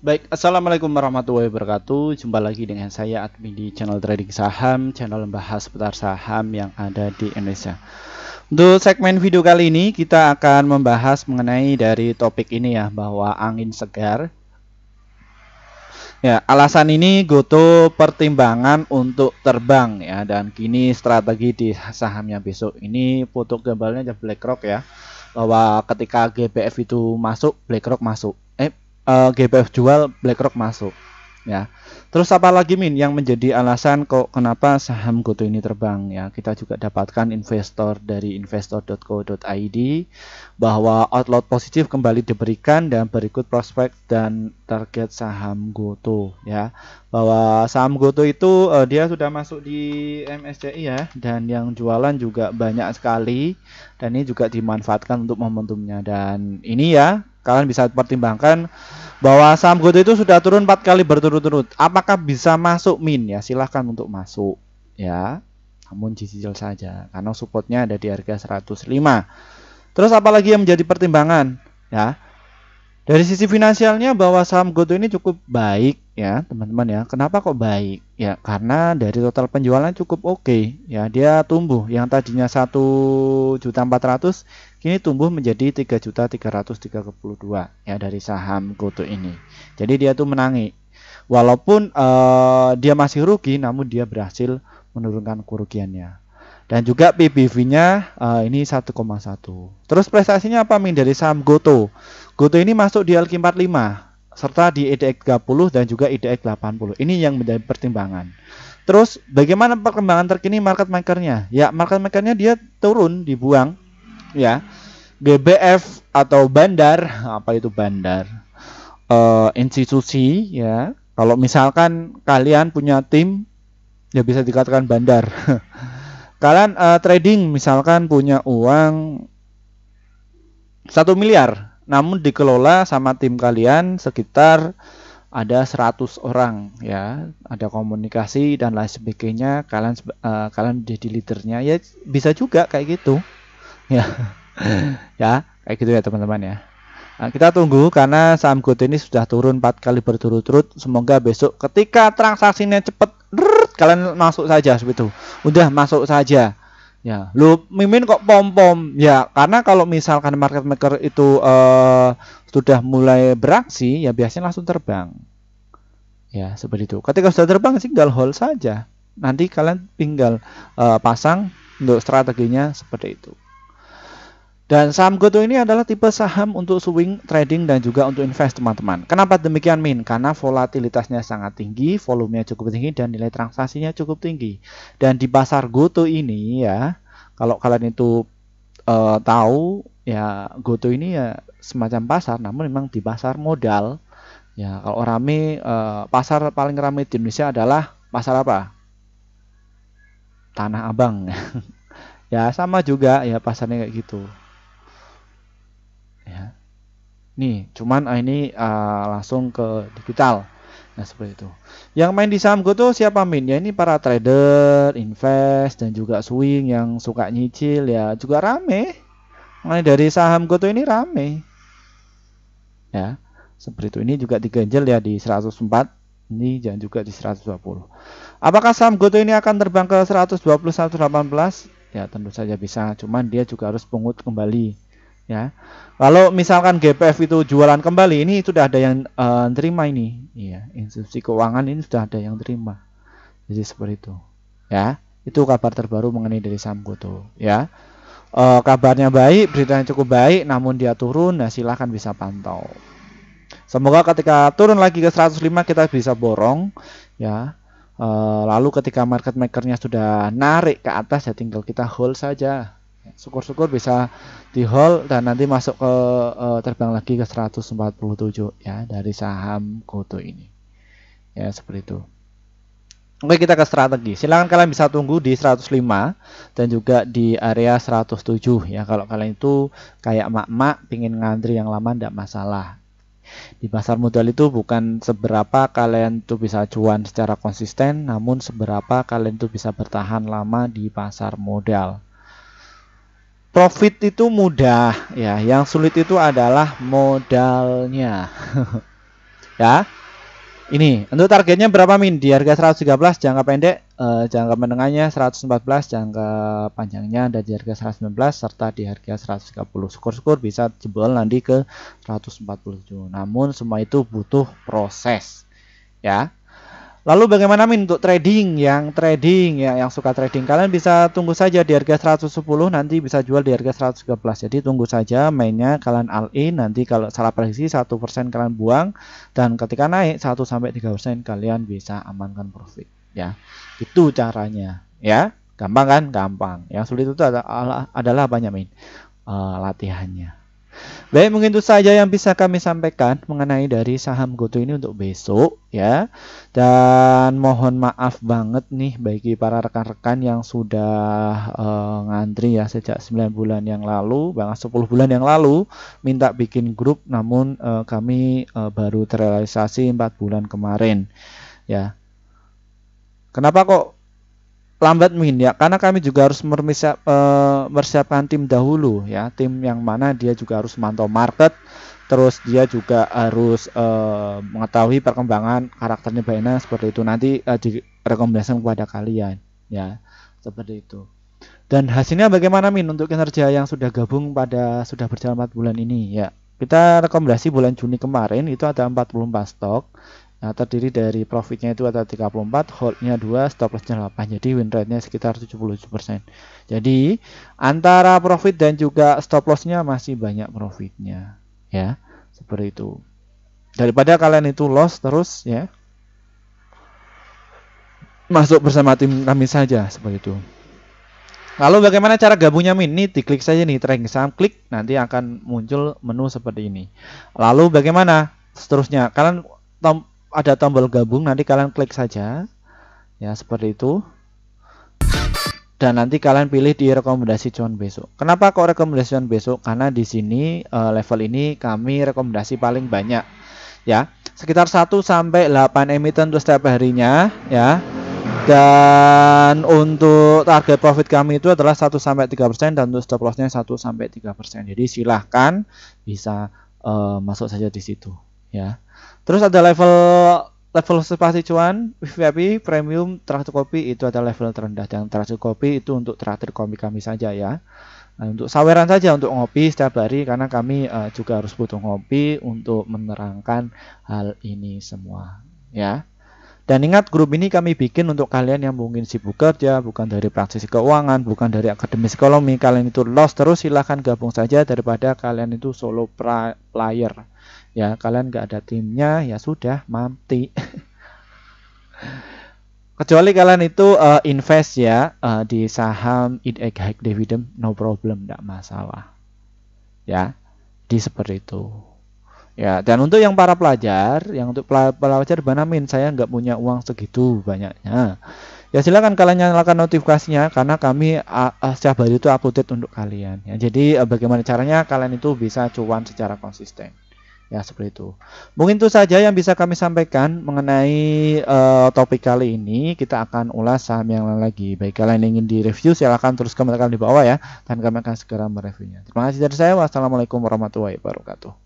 Baik, Assalamualaikum warahmatullahi wabarakatuh Jumpa lagi dengan saya admin di channel trading saham Channel membahas seputar saham yang ada di Indonesia Untuk segmen video kali ini kita akan membahas mengenai dari topik ini ya Bahwa angin segar Ya, alasan ini goto pertimbangan untuk terbang ya Dan kini strategi di sahamnya besok Ini foto gambarnya ada BlackRock ya Bahwa ketika GBF itu masuk, BlackRock masuk eh uh, eh, GBF jual BlackRock masuk ya. Terus apa lagi Min yang menjadi alasan kok kenapa saham Goto ini terbang ya. Kita juga dapatkan investor dari investor.co.id bahwa outlook positif kembali diberikan dan berikut prospek dan target saham Goto ya. Bahwa saham Goto itu uh, dia sudah masuk di MSCI ya dan yang jualan juga banyak sekali dan ini juga dimanfaatkan untuk momentumnya dan ini ya kalian bisa pertimbangkan bahwa saham GoTo itu sudah turun empat kali berturut-turut. Apakah bisa masuk min ya? Silahkan untuk masuk ya. Namun cicil saja karena supportnya ada di harga 105. Terus apalagi yang menjadi pertimbangan ya? Dari sisi finansialnya bahwa saham Goto ini cukup baik ya teman-teman ya. Kenapa kok baik? Ya karena dari total penjualan cukup oke okay, ya. Dia tumbuh yang tadinya juta 1.400 kini tumbuh menjadi juta 3.332 ya dari saham Goto ini. Jadi dia tuh menangi. Walaupun uh, dia masih rugi namun dia berhasil menurunkan kerugiannya. Dan juga PBV-nya uh, eh, ini 1,1. Terus prestasinya apa Min dari saham Goto? Goto ini masuk di LQ45 serta di IDX e 30 dan juga IDX e 80. Ini yang menjadi pertimbangan. Terus bagaimana perkembangan terkini market makernya? Ya market makernya dia turun dibuang ya. GBF atau bandar apa itu bandar uh, institusi ya kalau misalkan kalian punya tim ya bisa dikatakan bandar Kalian uh, trading misalkan punya uang satu miliar, namun dikelola sama tim kalian sekitar ada 100 orang ya, ada komunikasi dan lain sebagainya. Kalian uh, kalian jadi leadernya ya bisa juga kayak gitu. Ya. ya, kayak gitu ya teman-teman ya. Nah, kita tunggu karena saham good ini sudah turun 4 kali berturut-turut. Semoga besok ketika transaksinya cepat drrrt, kalian masuk saja seperti itu. Udah masuk saja. Ya, lu mimin kok pom-pom? Ya, karena kalau misalkan market maker itu uh, sudah mulai beraksi, ya biasanya langsung terbang. Ya, seperti itu. Ketika sudah terbang, tinggal hold saja. Nanti kalian tinggal uh, pasang untuk strateginya seperti itu. Dan saham goto ini adalah tipe saham untuk swing trading dan juga untuk invest teman-teman. Kenapa demikian Min? Karena volatilitasnya sangat tinggi, volumenya cukup tinggi dan nilai transaksinya cukup tinggi. Dan di pasar goto ini ya, kalau kalian itu uh, tahu ya goto ini ya semacam pasar, namun memang di pasar modal. Ya kalau rame uh, pasar paling rame di Indonesia adalah pasar apa? Tanah Abang. ya sama juga ya pasarnya kayak gitu ya nih cuman ah, ini uh, langsung ke digital nah seperti itu yang main di saham tuh siapa main ya ini para trader invest dan juga swing yang suka nyicil ya juga rame mulai dari saham tuh ini rame ya seperti itu ini juga diganjel ya di 104 ini jangan juga di 120 apakah saham goto ini akan terbang ke 120 118 ya tentu saja bisa cuman dia juga harus pungut kembali ya. Kalau misalkan GPF itu jualan kembali, ini sudah ada yang uh, eh, terima ini. ya, institusi keuangan ini sudah ada yang terima. Jadi seperti itu. Ya, itu kabar terbaru mengenai dari Samgoto, ya. Uh, kabarnya baik, beritanya cukup baik, namun dia turun, nah silahkan bisa pantau. Semoga ketika turun lagi ke 105 kita bisa borong, ya. Eh, lalu ketika market makernya sudah narik ke atas, ya tinggal kita hold saja, syukur-syukur bisa di hold dan nanti masuk ke uh, terbang lagi ke 147 ya dari saham Goto ini. Ya, seperti itu. Oke, kita ke strategi. Silahkan kalian bisa tunggu di 105 dan juga di area 107 ya. Kalau kalian itu kayak mak-mak pingin ngantri yang lama tidak masalah. Di pasar modal itu bukan seberapa kalian tuh bisa cuan secara konsisten, namun seberapa kalian tuh bisa bertahan lama di pasar modal. Profit itu mudah ya, yang sulit itu adalah modalnya. ya. Ini untuk targetnya berapa min? Di harga 113 jangka pendek, eh, jangka menengahnya 114, jangka panjangnya ada di harga 119 serta di harga 130. Syukur-syukur bisa jebol nanti ke 147. Namun semua itu butuh proses. Ya. Lalu bagaimana Min untuk trading yang trading ya yang suka trading kalian bisa tunggu saja di harga 110 nanti bisa jual di harga 113 jadi tunggu saja mainnya kalian all in nanti kalau salah prediksi satu persen kalian buang dan ketika naik 1 sampai 3% kalian bisa amankan profit ya itu caranya ya gampang kan gampang yang sulit itu adalah, adalah banyak main uh, eh, latihannya Baik, mungkin itu saja yang bisa kami sampaikan mengenai dari saham GoTo ini untuk besok ya. Dan mohon maaf banget nih bagi para rekan-rekan yang sudah uh, ngantri ya sejak 9 bulan yang lalu, bahkan 10 bulan yang lalu minta bikin grup namun uh, kami uh, baru terrealisasi 4 bulan kemarin ya. Kenapa kok lambat mungkin ya karena kami juga harus mempersiapkan eh, tim dahulu ya tim yang mana dia juga harus mantau market terus dia juga harus e, mengetahui perkembangan karakternya baina seperti itu nanti e, direkomendasikan kepada kalian ya seperti itu dan hasilnya bagaimana Min untuk kinerja yang sudah gabung pada sudah berjalan 4 bulan ini ya kita rekomendasi bulan Juni kemarin itu ada 44 stok Nah, terdiri dari profitnya itu ada 34, holdnya 2, stop lossnya 8. Jadi win rate-nya sekitar 77%. Jadi antara profit dan juga stop lossnya masih banyak profitnya, ya. Seperti itu. Daripada kalian itu loss terus ya. Masuk bersama tim kami saja seperti itu. Lalu bagaimana cara gabungnya min? Ini diklik saja nih trading saham, klik nanti akan muncul menu seperti ini. Lalu bagaimana seterusnya? Kalian ada tombol gabung nanti kalian klik saja ya seperti itu dan nanti kalian pilih di rekomendasi cuan besok. Kenapa kok rekomendasi cuan besok? Karena di sini eh, level ini kami rekomendasi paling banyak ya. Sekitar 1 sampai 8 emiten untuk setiap harinya ya. Dan untuk target profit kami itu adalah 1 sampai 3% dan untuk stop lossnya 1 sampai 3%. Jadi silahkan bisa uh, masuk saja di situ ya terus ada level level seperti cuan VIP premium terakhir kopi itu ada level terendah dan terakhir kopi itu untuk terakhir kopi kami saja ya Nah, untuk saweran saja untuk ngopi setiap hari karena kami uh, juga harus butuh ngopi untuk menerangkan hal ini semua ya. Dan ingat grup ini kami bikin untuk kalian yang mungkin sibuk kerja, bukan dari praktisi keuangan, bukan dari akademis ekonomi, kalian itu lost terus silahkan gabung saja daripada kalian itu solo player. Ya, kalian gak ada timnya, ya sudah, mati. Kecuali kalian itu uh, invest ya uh, di saham IDEG High Dividend, no problem, tidak masalah. Ya, di seperti itu. Ya, dan untuk yang para pelajar, yang untuk pelajar Banamin, saya nggak punya uang segitu banyaknya. Ya silakan kalian nyalakan notifikasinya karena kami uh, setiap hari itu update untuk kalian. Ya, jadi uh, bagaimana caranya kalian itu bisa cuan secara konsisten. Ya seperti itu. Mungkin itu saja yang bisa kami sampaikan mengenai uh, topik kali ini. Kita akan ulas saham yang lain lagi. Baik kalian yang ingin direview silahkan terus komentar di bawah ya. Dan kami akan segera mereviewnya. Terima kasih dari saya. Wassalamualaikum warahmatullahi wabarakatuh.